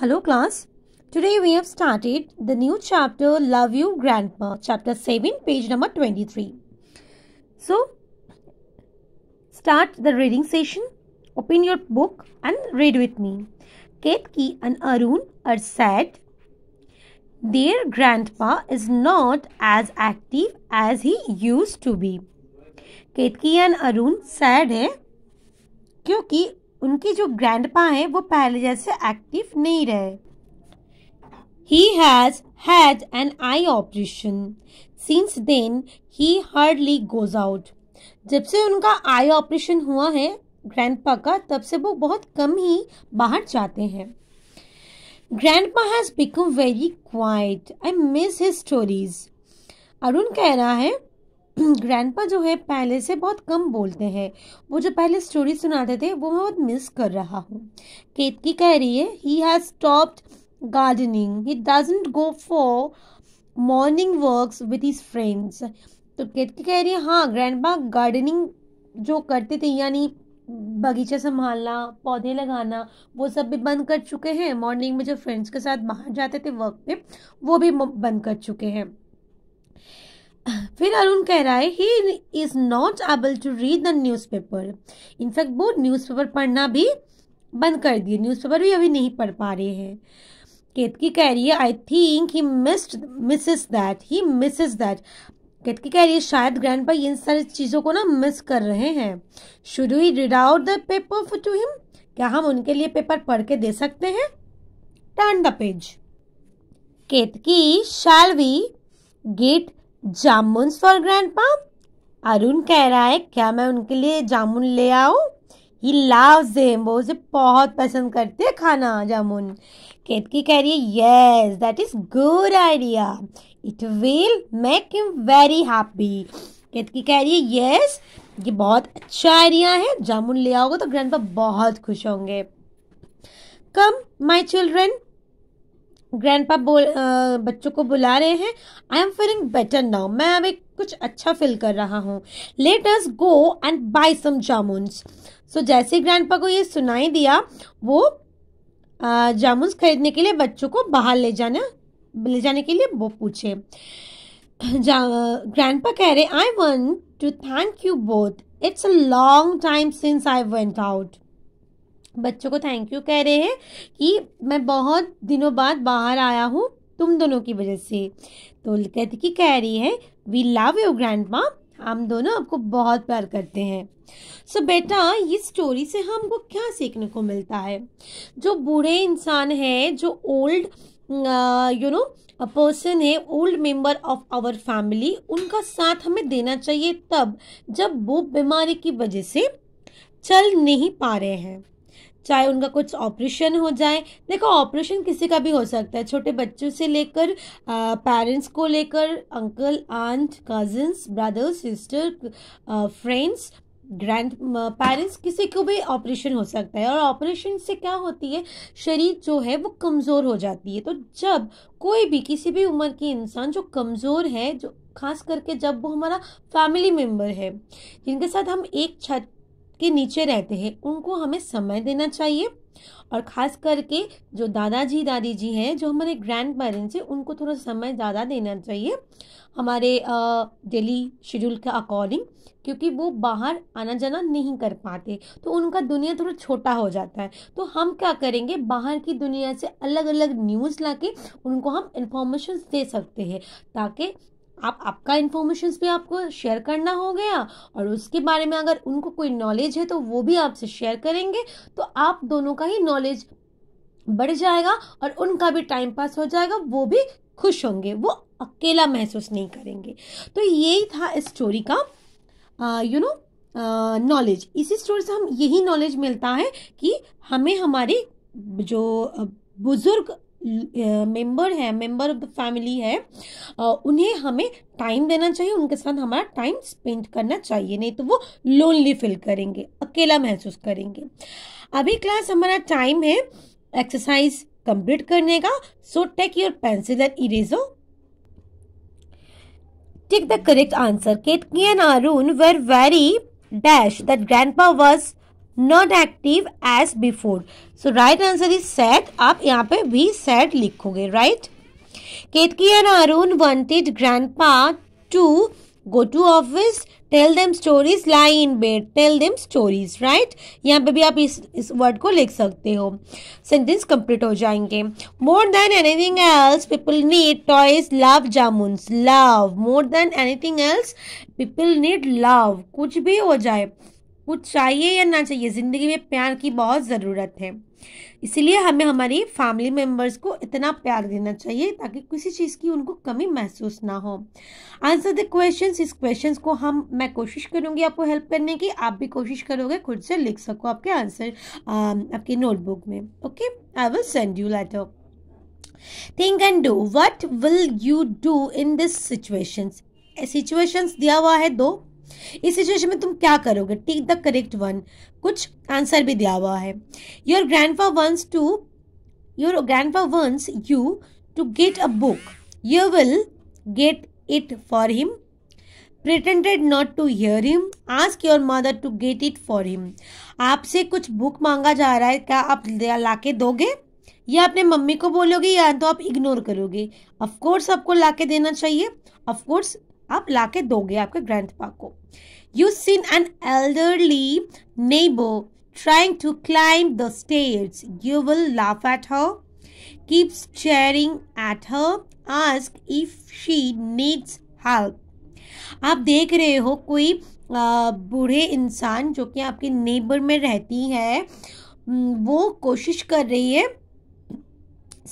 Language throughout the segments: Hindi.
Hello class. Today we have started the new chapter Love You Grandpa chapter 7 page number 23. So start the reading session. Open your book and read with me. Ketki and Arun are sad. Their grandpa is not as active as he used to be. Ketaki and Arun sad है क्योंकि उनके जो ग्रैंडपा हैं वो पहले जैसे एक्टिव नहीं रहे he has had an eye operation since then he hardly goes out जब से उनका आई ऑपरेशन हुआ है ग्रैंडपा का तब से वो बहुत कम ही बाहर जाते हैं grandpa has become very quiet I miss his stories Arun कह रहा है ग्रैंडपा जो है पहले से बहुत कम बोलते हैं वो जो पहले स्टोरी सुनाते थे वो मैं बहुत मिस कर रहा हूँ केतकी कह रही है he has stopped gardening he doesn't go for morning walks with his friends तो केतकी कह रही है हाँ ग्रैंडपा गार्डनिंग जो करते थे यानी बगीचा संभालना पौधे लगाना वो सब भी बंद कर चुके हैं मॉर्निंग में जो फ्रेंड्स के साथ बाहर जाते थे वर्क पे वो भी बंद कर चुके हैं फिर अरुण कह रहा है he is not able to read the newspaper in fact वो न्यूज़पेपर पढ़ना भी बंद कर दिए न्यूज़पेपर भी अभी नहीं पढ़ पा रहे हैं केतकी कह रही है I think he missed misses that he misses that Ketaki कह रही है शायद ग्रैंड पा इन सारी चीज़ों को ना मिस कर रहे हैं should we read out the paper for to him क्या हम उनके लिए पेपर पढ़ के दे सकते हैं turn the page Ketaki shall we get jamun for grand Arun कह रहा है क्या मैं उनके लिए जामुन ले आऊँ ही लव्स हिम वो उसे बहुत पसंद करते हैं खाना जामुन केतकी कह रही है yes that is good idea it will make him very happy Ketaki कह रही है यस ये बहुत अच्छा आइडिया है जामुन ले आओगे तो ग्रैंड बहुत खुश होंगे कम माई चिल्ड्रेन ग्रैंडपा बोल आ, बच्चों को बुला रहे हैं I am feeling better now मैं अभी कुछ अच्छा फील कर रहा हूँ let go and buy some jamuns so जैसे ही ग्रैंडपा को ये सुनाई दिया वो जामुन्स खरीदने के लिए बच्चों को बाहर ले जाना ले जाने के लिए वो पूछे ग्रैंडपा कह रहे I want to thank you both it's a long time since I went out बच्चों को थैंक यू कह रहे हैं कि मैं बहुत दिनों बाद बाहर आया हूँ तुम दोनों की वजह से तो कहती कि कह रही है वी लव योर ग्रैंड माँ हम दोनों आपको बहुत प्यार करते हैं सो so, बेटा ये स्टोरी से हमको क्या सीखने को मिलता है जो बूढ़े इंसान है जो ओल्ड यू नो पर्सन है old member of our family उनका साथ हमें देना चाहिए तब जब वो बीमारी की वजह से चल नहीं पा रहे हैं चाहे उनका कुछ ऑपरेशन हो जाए देखो ऑपरेशन किसी का भी हो सकता है छोटे बच्चों से लेकर पेरेंट्स को लेकर uncle aunt cousins brothers sister friends grand parents किसी को भी ऑपरेशन हो सकता है और ऑपरेशन से क्या होती है शरीर जो है वो कमज़ोर हो जाती है तो जब कोई भी किसी भी उम्र की इंसान जो कमज़ोर है जो खास करके जब वो हमारा फैमिली मेम्बर है जिनके साथ हम एक छत के नीचे रहते हैं उनको हमें समय देना चाहिए और ख़ास करके जो दादाजी दादी जी हैं जो हमारे ग्रैंड पेरेंट्स हैं उनको थोड़ा समय ज़्यादा देना चाहिए हमारे डेली शेड्यूल के अकॉर्डिंग क्योंकि वो बाहर आना जाना नहीं कर पाते तो उनका दुनिया थोड़ा छोटा हो जाता है तो हम क्या करेंगे बाहर की दुनिया से अलग अलग न्यूज़ ला उनको हम इन्फॉर्मेशन दे सकते हैं ताकि आप आपका इन्फॉर्मेशन भी आपको शेयर करना हो गया और उसके बारे में अगर उनको कोई नॉलेज है तो वो भी आपसे शेयर करेंगे तो आप दोनों का ही नॉलेज बढ़ जाएगा और उनका भी टाइम पास हो जाएगा वो भी खुश होंगे वो अकेला महसूस नहीं करेंगे तो यही था इस स्टोरी का यू नो नॉलेज इसी स्टोरी से हम यही नॉलेज मिलता है कि हमें हमारी जो बुज़ुर्ग मेंबर है मेंबर ऑफ द फैमिली है उन्हें हमें टाइम देना चाहिए उनके साथ हमारा टाइम स्पेंड करना चाहिए नहीं तो वो लोनली फील करेंगे अकेला महसूस करेंगे अभी क्लास हमारा टाइम है एक्सरसाइज कंप्लीट करने का so take your pencil and eraser take the correct answer Ketaki and Arun were very dash that grandpa was not active as before so right answer is sad आप यहाँ पे भी सैट लिखोगे right Ketaki and Arun grandpa to go to office tell them stories lie in bed tell them stories right यहाँ पे भी आप इस इस वर्ड को लिख सकते हो सेंटेंस कंप्लीट हो जाएंगे more than anything else people need toys love jamun love more than anything else people need love कुछ भी हो जाए वो चाहिए या ना चाहिए ज़िंदगी में प्यार की बहुत ज़रूरत है इसीलिए हमें हमारी फैमिली मेम्बर्स को इतना प्यार देना चाहिए ताकि किसी चीज़ की उनको कमी महसूस ना हो आंसर द क्वेश्चन इस क्वेश्चन को हम मैं कोशिश करूँगी आपको हेल्प करने की आप भी कोशिश करोगे खुद से लिख सको आपके आंसर um, आपकी नोटबुक में okay I will send you later think and do what will you do in this situations situations दिया हुआ है दो इस सिचुएशन में तुम क्या करोगे टेक द करेक्ट वन कुछ आंसर भी दिया हुआ है your grand wants to your grand wants you to get a book you will get it for him pretended not to hear him ask your mother to get it for him आपसे कुछ बुक मांगा जा रहा है क्या आप ला के दोगे या अपने मम्मी को बोलोगे या तो आप इग्नोर करोगे ऑफकोर्स आपको ला के देना चाहिए ऑफकोर्स आप ला के दोगे आपके ग्रैंड पा को you seen an elderly neighbour trying to climb the stairs you will laugh at her keep staring at her ask if she needs help आप देख रहे हो कोई बूढ़े इंसान जो कि आपके नेबर में रहती है वो कोशिश कर रही है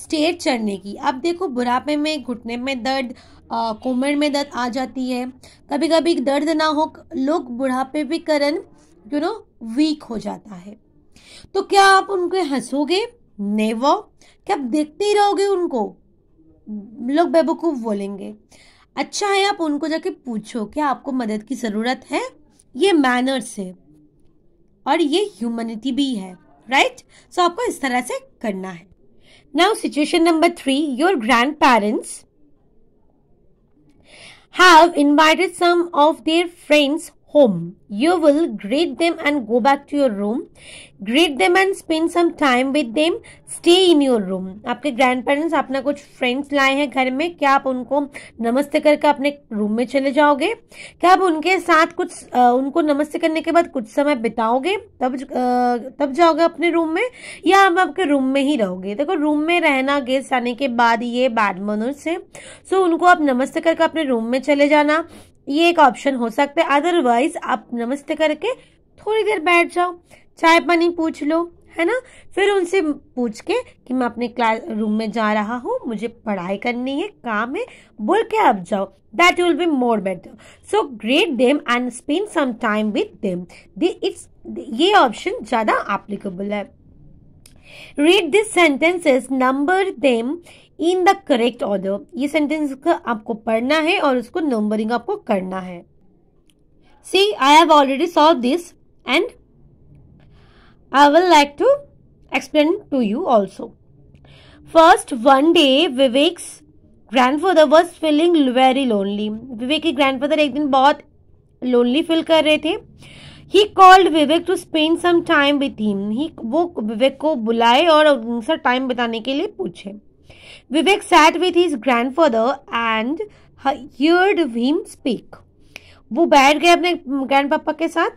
स्टेज चढ़ने की अब देखो बुढ़ापे में घुटने में दर्द कोमर में दर्द आ जाती है कभी कभी दर्द ना हो लोग बुढ़ापे भी करण यू नो वीक हो जाता है तो क्या आप उनके हंसोगे वो क्या आप देखते ही रहोगे उनको लोग बेबकूफ बोलेंगे अच्छा है आप उनको जाके पूछो क्या आपको मदद की ज़रूरत है ये मैनर्स है और ये ह्यूमनिटी भी है राइट right? सो so, आपको इस तरह से करना है now situation number three your grand parents have invited some of their friends home. You will greet them and go back to your room. Greet them and spend some time with them. Stay in your room. आपके ग्रैंड पेरेंट्स अपना कुछ फ्रेंड्स लाए हैं घर में क्या आप उनको नमस्ते करके अपने रूम में चले जाओगे क्या आप उनके साथ कुछ आ, उनको नमस्ते करने के बाद कुछ समय बिताओगे तब आ, तब जाओगे अपने रूम में या हम आपके रूम में ही रहोगे देखो रूम में रहना गेस्ट आने के बाद ये बैड मनर्स है सो so, उनको आप नमस्ते करके अपने रूम में चले जाना ये एक ऑप्शन हो सकता है अदरवाइज आप नमस्ते करके थोड़ी देर बैठ जाओ चाय पानी पूछ लो है ना फिर उनसे पूछ के कि मैं अपने क्लास रूम में जा रहा हूँ मुझे पढ़ाई करनी है काम है बोल के आप जाओ that will be more better so greet them and spend some time with them it's ये ऑप्शन ज़्यादा एप्लीकेबल है read this sentences number them in the correct order ये सेंटेंस का आपको पढ़ना है और उसको नंबरिंग आपको करना है see I have already solve this and I will like to explain to you also first one day Vivek's father was feeling very lonely Vivek के ग्रैंड फादर एक दिन बहुत लोनली फील कर रहे थे he called Vivek to spend some time with him he वो विवेक को बुलाए और उनसे टाइम बिताने के लिए पूछे Vivek sat with his grandfather and heard him speak. वो बैठ गए अपने ग्रैंड पापा के साथ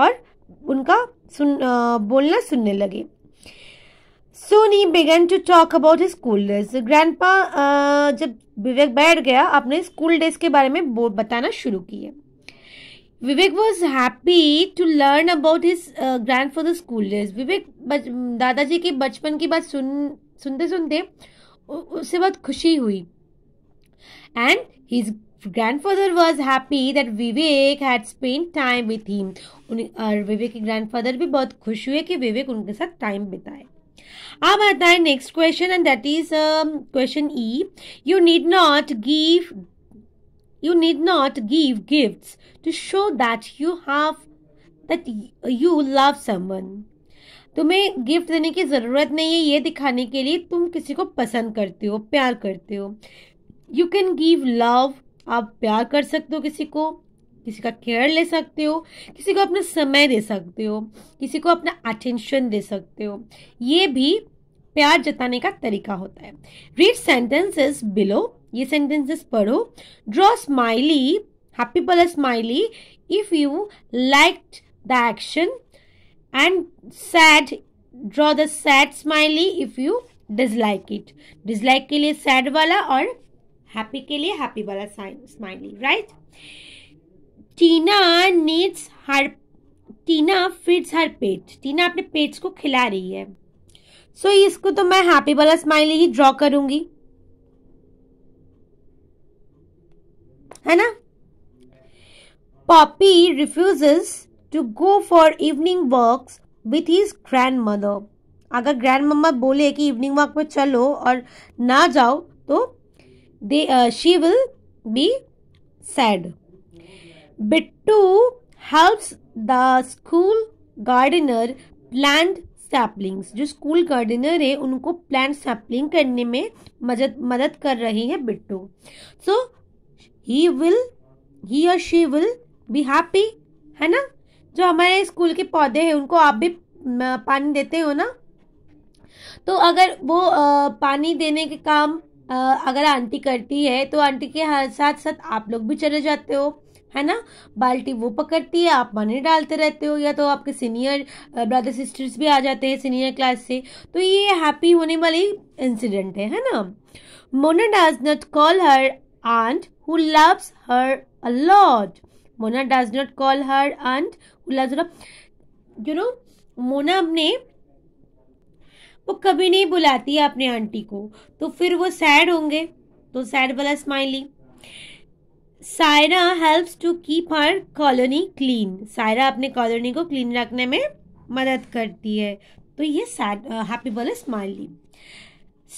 और उनका सुन बोलना सुनने लगे soon he began to talk about school days grandpa जब विवेक बैठ गया अपने स्कूल डेज के बारे में बताना शुरू किया Vivek was happy to learn about his grand for the school days Vivek दादाजी के बचपन की बात सुन सुनते सुनते उससे बहुत खुशी हुई and his father was happy that Vivek had spend time with him और विवेक के ग्रैंड फादर भी बहुत खुश हुए कि विवेक उनके साथ टाइम बिताए अब आता है next question and that is question E you need not give you need not give gift to show that you have that you love someone तुम्हें गिफ्ट देने की ज़रूरत नहीं है ये दिखाने के लिए तुम किसी को पसंद करते हो प्यार करते हो यू कैन गिव लव आप प्यार कर सकते हो किसी को किसी का केयर ले सकते हो किसी को अपना समय दे सकते हो किसी को अपना अटेंशन दे सकते हो ये भी प्यार जताने का तरीका होता है रीड सेंटेंसेस बिलो ये सेंटेंसेस पढ़ो draw smiley happy pal smiley if you like the action and sad draw the sad smiley if you dislike it dislike के लिए सैड वाला और हैप्पी के लिए हैप्पी वाला smiley right Tina needs her Tina feeds her pet Tina अपने पेट्स को खिला रही है सो so, इसको तो मैं हैप्पी वाला स्माइली ही ड्रॉ करूंगी है ना Poppy refuses to go for evening walks with his grand mother अगर ग्रैंड मम्मा बोले कि इवनिंग वॉक में चलो और ना जाओ तो दे she will be sad Bittu helps the school gardener plant saplings जो स्कूल गार्डनर है उनको प्लांट सैपलिंग करने में मदद मदद कर रहे हैं बिट्टू सो ही विल ही और शी विल बी हैप्पी है ना जो हमारे स्कूल के पौधे हैं उनको आप भी पानी देते हो ना तो अगर वो पानी देने के काम अगर आंटी करती है तो आंटी के साथ साथ आप लोग भी चले जाते हो है ना बाल्टी वो पकड़ती है आप पानी डालते रहते हो या तो आपके सीनियर ब्रदर सिस्टर्स भी आ जाते हैं सीनियर क्लास से तो ये हैप्पी होने वाली इंसिडेंट है है ना Mona does not call her aunt who loves her a lot Mona does not call her aunt. Ulazura, you know, Mona अपने वो कभी नहीं बुलाती है अपने आंटी को तो फिर वो सैड होंगे तो सैड वाला smiley Saira helps to keep her colony clean Saira अपने कॉलोनी को क्लीन रखने में मदद करती है तो ये सैड हैप्पी uh, वाला स्माइली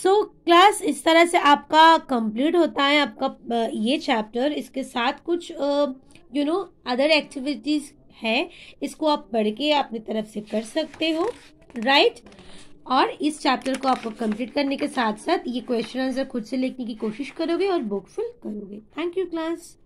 सो so, क्लास इस तरह से आपका कंप्लीट होता है आपका uh, ये चैप्टर इसके साथ कुछ uh, you know other activities हैं इसको आप पढ़ के अपनी तरफ से कर सकते हो राइट और इस चैप्टर को आप कंप्लीट करने के साथ साथ ये क्वेश्चन आंसर खुद से लिखने की कोशिश करोगे और बुक फिल करोगे थैंक यू क्लास